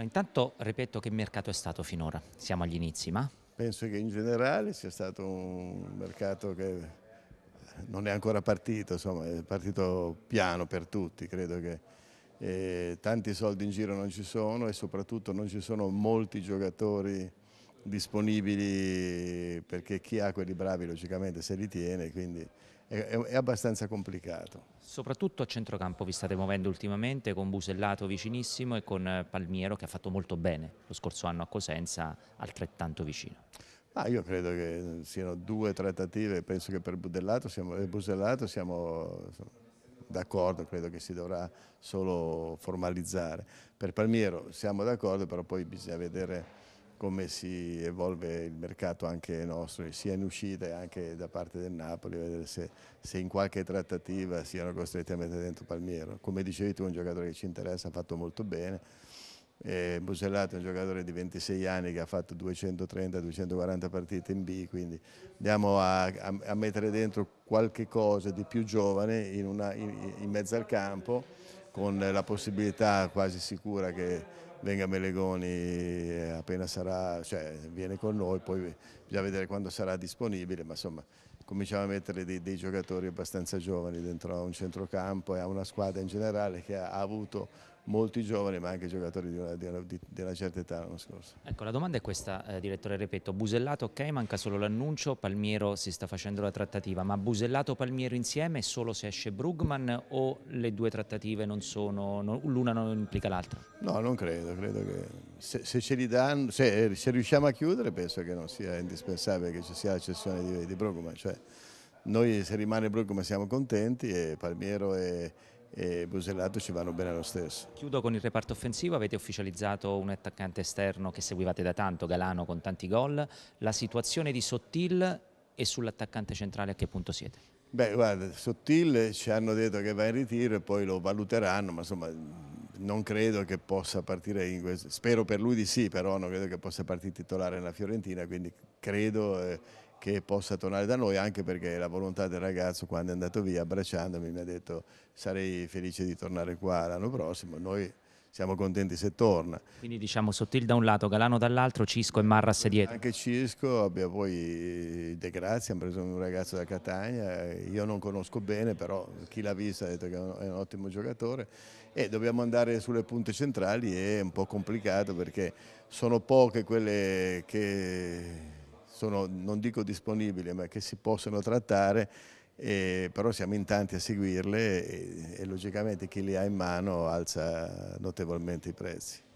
intanto ripeto che mercato è stato finora, siamo agli inizi, ma? Penso che in generale sia stato un mercato che eh, non è ancora partito, insomma, è partito piano per tutti, credo che eh, tanti soldi in giro non ci sono e soprattutto non ci sono molti giocatori disponibili perché chi ha quelli bravi logicamente se li tiene, quindi è, è abbastanza complicato. Soprattutto a centrocampo vi state muovendo ultimamente con Busellato vicinissimo e con eh, Palmiero che ha fatto molto bene lo scorso anno a Cosenza, altrettanto vicino. Ah, io credo che siano due trattative, penso che per Budellato siamo, eh, Busellato siamo d'accordo, credo che si dovrà solo formalizzare. Per Palmiero siamo d'accordo, però poi bisogna vedere come si evolve il mercato anche nostro, sia in uscita e anche da parte del Napoli, vedere se, se, in qualche trattativa siano costretti a mettere dentro Palmiero. Come dicevi tu, è un giocatore che ci interessa, ha fatto molto bene. E eh, Busellato è un giocatore di 26 anni che ha fatto 230-240 partite in B, quindi andiamo a, a, a, mettere dentro qualche cosa di più giovane in, una, in, in mezzo al campo con la possibilità quasi sicura che venga Melegoni eh, appena sarà, cioè viene con noi, poi bisogna vedere quando sarà disponibile, ma insomma cominciamo a mettere dei, dei giocatori abbastanza giovani dentro a un centrocampo e a una squadra in generale che ha, ha avuto molti giovani, ma anche giocatori di una, di una, di una certa età l'anno scorso. Ecco, la domanda è questa, eh, direttore ripeto, Busellato, ok, manca solo l'annuncio, Palmiero si sta facendo la trattativa, ma Busellato-Palmiero insieme solo se esce Brugman o le due trattative non sono, l'una non implica l'altra? No, non credo, credo che se, se ce li danno, se, se, riusciamo a chiudere penso che non sia indispensabile che ci sia la cessione di, di Brugman, cioè noi se rimane Brugman siamo contenti e Palmiero è e Busellato ci vanno bene lo stesso. Chiudo con il reparto offensivo, avete ufficializzato un attaccante esterno che seguivate da tanto, Galano con tanti gol, la situazione di Sottil e sull'attaccante centrale a che punto siete? Beh guarda, Sottil ci hanno detto che va in ritiro e poi lo valuteranno, ma insomma non credo che possa partire in questo, spero per lui di sì, però non credo che possa partire titolare nella Fiorentina, quindi credo che possa tornare da noi, anche perché la volontà del ragazzo quando è andato via abbracciandomi mi ha detto sarei felice di tornare qua l'anno prossimo, noi siamo contenti se torna. Quindi diciamo Sottil da un lato, Galano dall'altro, Cisco e Marras dietro. Anche Cisco, abbiamo poi De Grazia, hanno preso un ragazzo da Catania, io non conosco bene però chi l'ha vista ha detto che è un ottimo giocatore e dobbiamo andare sulle punte centrali è un po' complicato perché sono poche quelle che sono, non dico disponibili, ma che si possono trattare, eh, però siamo in tanti a seguirle e, e logicamente chi le ha in mano alza notevolmente i prezzi.